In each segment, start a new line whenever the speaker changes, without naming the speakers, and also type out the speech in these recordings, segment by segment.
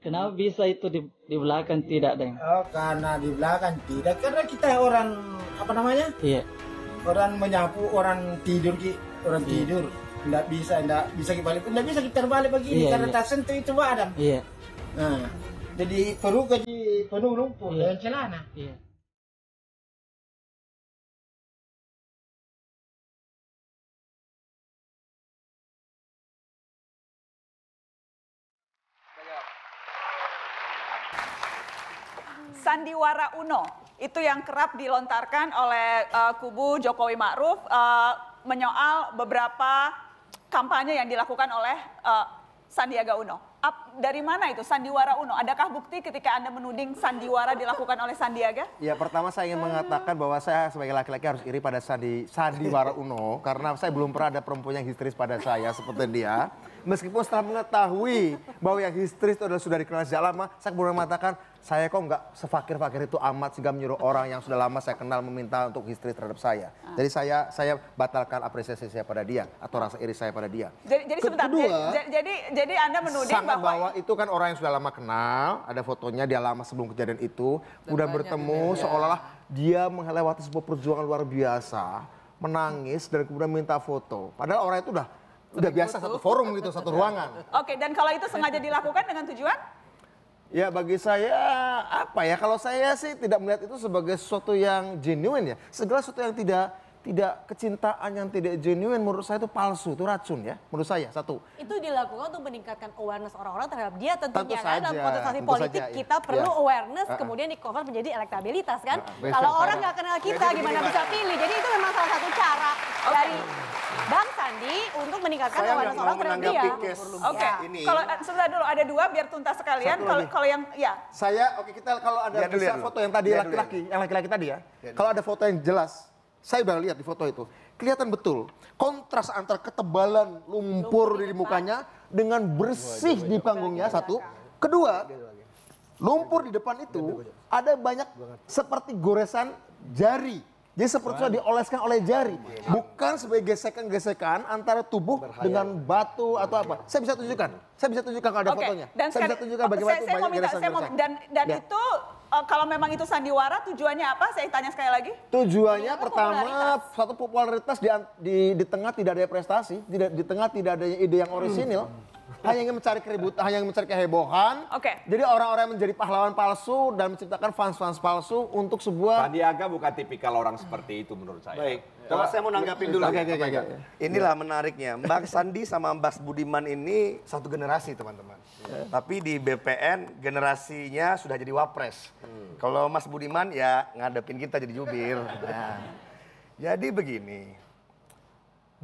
Kenapa bisa itu di, di belakang tidak,
Deng? Oh, karena di belakang tidak. Karena kita orang apa namanya? Iya. Orang menyapu, orang tidur ki, orang iya. tidur. nggak bisa, nggak bisa kebalik, nggak bisa kita terbalik begini iya, karena iya. tak sentuh itu badan. Iya. Nah, jadi perlu kaji
penuh lumpur iya. dan celana.
Iya. sandiwara Uno itu yang kerap dilontarkan oleh uh, kubu Jokowi Ma'ruf uh, menyoal beberapa kampanye yang dilakukan oleh uh, Sandiaga Uno. Ap, dari mana itu sandiwara Uno? Adakah bukti ketika Anda menuding sandiwara dilakukan oleh Sandiaga?
Ya, pertama saya ingin mengatakan bahwa saya sebagai laki-laki harus iri pada sandi sandiwara Uno karena saya belum pernah ada perempuan yang histeris pada saya seperti dia. Meskipun setelah mengetahui bahwa yang histeris itu adalah sudah dikenal sejak lama, saya kemudian mengatakan, saya kok nggak sefakir-fakir itu amat sehingga menyuruh orang yang sudah lama saya kenal meminta untuk histeris terhadap saya. Ah. Jadi saya saya batalkan apresiasi saya pada dia atau rasa iri saya pada dia.
Jadi, jadi sebentar, Kedua, jadi, jadi jadi Anda menuding bahwa...
bahwa itu kan orang yang sudah lama kenal, ada fotonya dia lama sebelum kejadian itu, udah bertemu seolah-olah dia melewati sebuah perjuangan luar biasa menangis dan kemudian minta foto. Padahal orang itu udah udah biasa satu forum gitu, satu ruangan.
Oke, dan kalau itu sengaja dilakukan dengan tujuan?
Ya bagi saya apa ya kalau saya sih tidak melihat itu sebagai sesuatu yang genuine ya. Segala sesuatu yang tidak tidak kecintaan yang tidak genuine menurut saya itu palsu, itu racun ya menurut saya satu.
Itu dilakukan untuk meningkatkan awareness orang-orang terhadap dia tentunya tentu kan dalam kontestasi politik saja, iya. kita perlu ya. awareness uh -uh. kemudian di cover menjadi elektabilitas kan. Uh -uh. Kalau orang kan. nggak kenal kita gimana bisa pilih. Jadi itu memang salah satu cara okay. dari Bang Sandi untuk meningkatkan awareness orang terhadap dia. Oke, okay. Ya. kalau eh, sebentar dulu ada dua biar tuntas sekalian. Kalau kalau yang ya. Saya oke okay, kita kalau ada bisa dulu. foto yang tadi laki-laki,
yang laki-laki tadi ya. kalau ada foto yang jelas, saya udah lihat di foto itu. Kelihatan betul kontras antara ketebalan lumpur, di mukanya dengan bersih di panggungnya satu. Kedua, lumpur di depan itu ada banyak seperti goresan jari jadi seperti sudah dioleskan oleh jari, oh bukan sebagai gesekan-gesekan antara tubuh Berhayal. dengan batu atau apa. Saya bisa tunjukkan. Saya bisa tunjukkan kalau ada okay. fotonya. Dan saya bisa tunjukkan bagaimana saya, saya banyak mau minta, dan dan ya.
itu uh, kalau memang itu sandiwara tujuannya apa? Saya tanya sekali lagi. Tujuannya Tujuan pertama
popularitas. satu popularitas di, di di tengah tidak ada prestasi, di, di tengah tidak ada ide yang orisinil. Hmm hanya ingin mencari keributan, hanya ingin mencari kehebohan. Oke. Okay. Jadi orang-orang yang menjadi pahlawan palsu dan menciptakan fans-fans palsu untuk sebuah Sandiaga bukan tipikal orang seperti itu menurut saya. Baik. Coba saya mau nanggapin dulu. Oke, ya. oke, oke.
Inilah iya. menariknya. Mbak Sandi sama Mbak Budiman ini satu generasi, teman-teman. Ya. Tapi di BPN generasinya sudah jadi wapres. Hmm. Kalau Mas Budiman ya ngadepin kita jadi jubir. Nah. Jadi begini.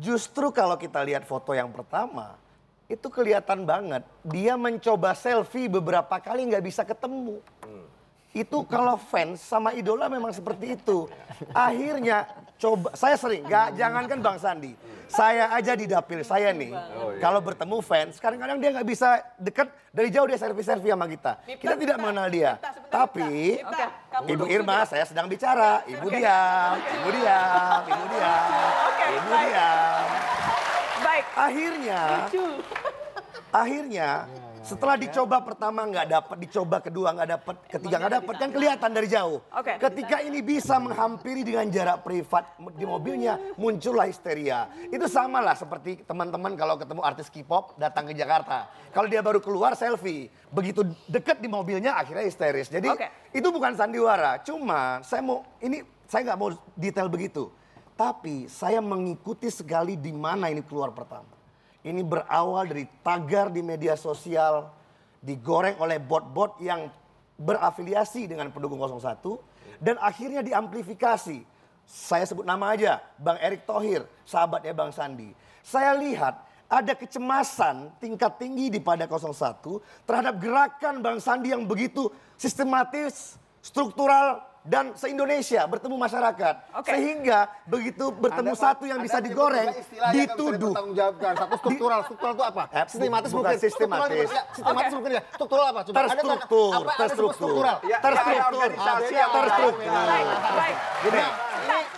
Justru kalau kita lihat foto yang pertama, itu kelihatan banget dia mencoba selfie beberapa kali nggak bisa ketemu hmm. itu kalau fans sama idola memang seperti itu akhirnya coba saya sering nggak jangankan bang Sandi saya aja di dapil saya nih oh, iya. kalau bertemu fans kadang-kadang dia nggak bisa deket dari jauh dia selfie selfie sama kita kita tidak mengenal dia tapi
ibu Irma saya
sedang bicara ibu okay. diam ibu diam ibu diam ibu diam Akhirnya. Akhirnya setelah dicoba pertama nggak dapat, dicoba kedua nggak dapat, ketiga nggak dapat kan kelihatan dari jauh. Okay. Ketika ini bisa menghampiri dengan jarak privat di mobilnya, muncullah histeria. Itu sama lah seperti teman-teman kalau ketemu artis K-pop datang ke Jakarta. Kalau dia baru keluar selfie, begitu dekat di mobilnya akhirnya histeris. Jadi okay. itu bukan sandiwara, cuma saya mau ini saya nggak mau detail begitu. Tapi saya mengikuti sekali di mana ini keluar pertama. Ini berawal dari tagar di media sosial, digoreng oleh bot-bot yang berafiliasi dengan pendukung 01 dan akhirnya diamplifikasi. Saya sebut nama aja, Bang Erick Thohir, sahabatnya Bang Sandi. Saya lihat ada kecemasan tingkat tinggi di pada 01 terhadap gerakan Bang Sandi yang begitu sistematis, struktural, dan se-Indonesia bertemu masyarakat. Okay. Sehingga begitu bertemu anda, satu yang anda bisa digoreng, dituduh. Yang satu struktural, struktural itu apa? Eh, sistematis bukan mungkin. sistematis. struktural, Sistematis okay. mungkin ya. Struktural apa? Coba terstruktur, ada, apa, terstruktur. Struktural. Ya, terstruktur. Ya, ya, terstruktur. Baik, baik.
Gini,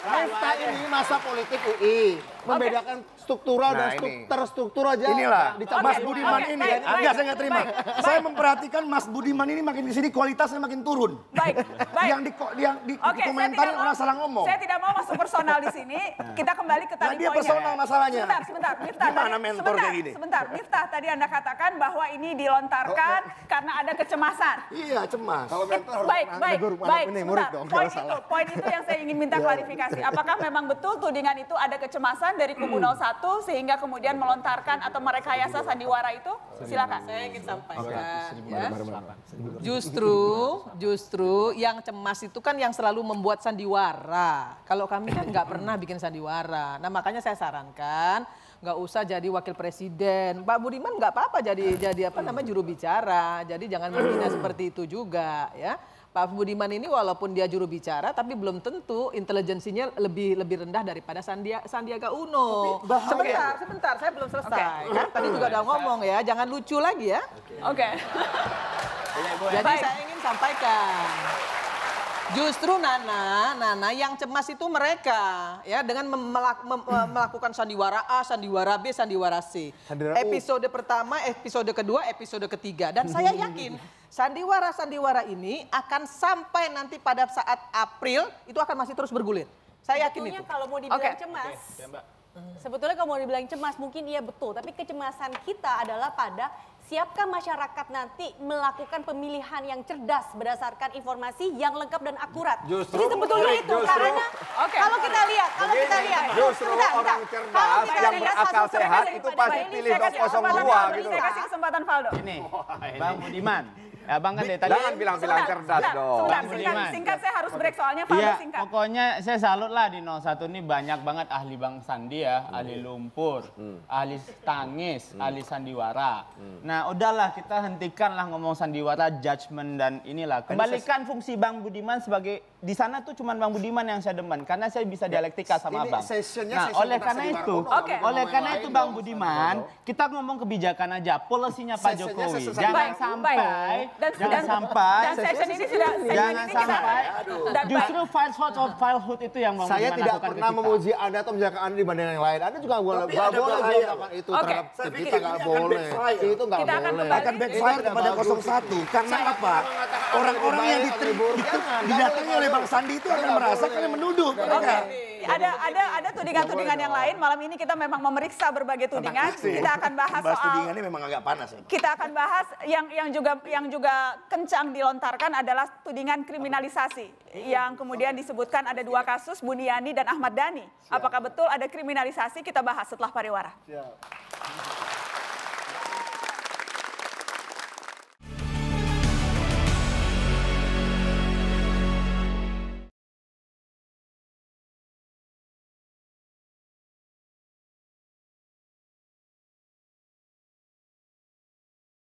nah, ini masa politik UI membedakan struktural nah, dan stru ini. terstruktural aja. Inilah Okay. Mas Budiman okay, ini baik, ah, baik, saya nggak terima. Baik, Saya
memperhatikan Mas Budiman ini makin di sini kualitasnya makin turun. Baik, baik. Yang di yang di okay, komentar orang salah ngomong. Saya tidak
mau masuk personal di sini. Kita kembali ke tadi nah, dia personal masalahnya. Sebentar, sebentar, Miftah. Gimana tadi, mentor sebentar, kayak gini? Sebentar, Miftah tadi Anda katakan bahwa ini dilontarkan oh, oh. karena ada kecemasan. Iya,
cemas. Kalau mentor harus eh, baik, baik, baik, ini murid dong. Poin itu,
poin itu yang saya ingin minta iya. klarifikasi. Apakah memang betul tudingan itu ada kecemasan dari kubu 01 hmm. sehingga kemudian melontarkan atau merekayasa sandiwara itu? Silakan. Saya ingin sampaikan. Ya. Justru, justru yang cemas itu kan yang selalu membuat sandiwara. Kalau kami kan nggak pernah bikin sandiwara. Nah makanya saya sarankan nggak usah jadi wakil presiden. Pak Budiman nggak apa-apa jadi jadi apa namanya juru bicara. Jadi jangan menghina seperti itu juga ya. Pak Budiman ini walaupun dia juru bicara tapi belum tentu intelijensinya lebih lebih rendah daripada Sandia, Sandiaga Uno. Tapi, sebentar, okay. sebentar, saya belum selesai. Okay. Kan ya, tadi juga udah ngomong ya, jangan lucu lagi ya. Oke. Okay.
Okay. Jadi Baik. saya
ingin sampaikan. Justru Nana, Nana yang cemas itu mereka ya dengan melak, mem, eh, hmm. melakukan sandiwara A, sandiwara B, sandiwara C. Sandiwara episode pertama, episode kedua, episode ketiga dan saya yakin sandiwara-sandiwara ini akan sampai nanti pada saat April itu akan masih terus bergulir. Saya yakin itu. kalau mau dibilang okay. cemas. Okay. Sebetulnya kalau mau dibilang cemas mungkin iya betul, tapi kecemasan kita adalah pada siapkah masyarakat nanti melakukan pemilihan yang cerdas berdasarkan informasi yang lengkap dan akurat. Justru
Jadi sebetulnya itu justru, karena
okay. kalau kita lihat, kalau Begini, kita lihat justru kita, orang kita, cerdas kita yang berakal sehat itu pasti pilih 02 gitu. Saya kasih
kesempatan Valdo. Ini Bang Budiman. Ya bang kan dari tadi. Jangan bilang-bilang cerdas dong. Sebentar, singkat, singkat saya harus break soalnya Pak ya, singkat. Pokoknya saya salut lah di 01 ini banyak banget ahli Bang Sandi ya. Hmm. Ahli iya. lumpur, hmm. ahli tangis, hmm. ahli sandiwara. Hmm. Nah udahlah kita hentikanlah ngomong sandiwara, judgement dan inilah. Kembalikan fungsi Bang Budiman sebagai di sana tuh cuman Bang Budiman yang saya demen karena saya bisa ya, dialektika sama ini nah, Bang. Nah, oleh karena itu, okay. oleh karena itu Bang Budiman, kita ngomong kebijakan aja, polisinya Pak Jokowi. Jangan sampai dan, jangan sampai dan session ini sudah jangan sampai justru file hot of file hood itu yang Bang saya Budiman tidak pernah memuji Anda atau menjaga Anda dibanding yang lain. Anda juga boleh enggak boleh melakukan itu terhadap kita enggak boleh. Itu enggak boleh. Kita Akan backfire kepada 01 karena apa? Orang-orang yang
didatangkan oleh oleh Bang Sandi itu akan merasa kalian menuduh. mereka. ada
ada ada tudingan-tudingan yang lain. Malam ini kita memang memeriksa berbagai tudingan. Kita akan bahas soal tudingan
ini memang agak panas. Ya,
kita akan bahas yang yang juga yang juga kencang dilontarkan adalah tudingan kriminalisasi yang kemudian disebutkan ada dua kasus Buniani dan Ahmad Dhani. Apakah betul ada kriminalisasi? Kita bahas setelah pariwara. Siap.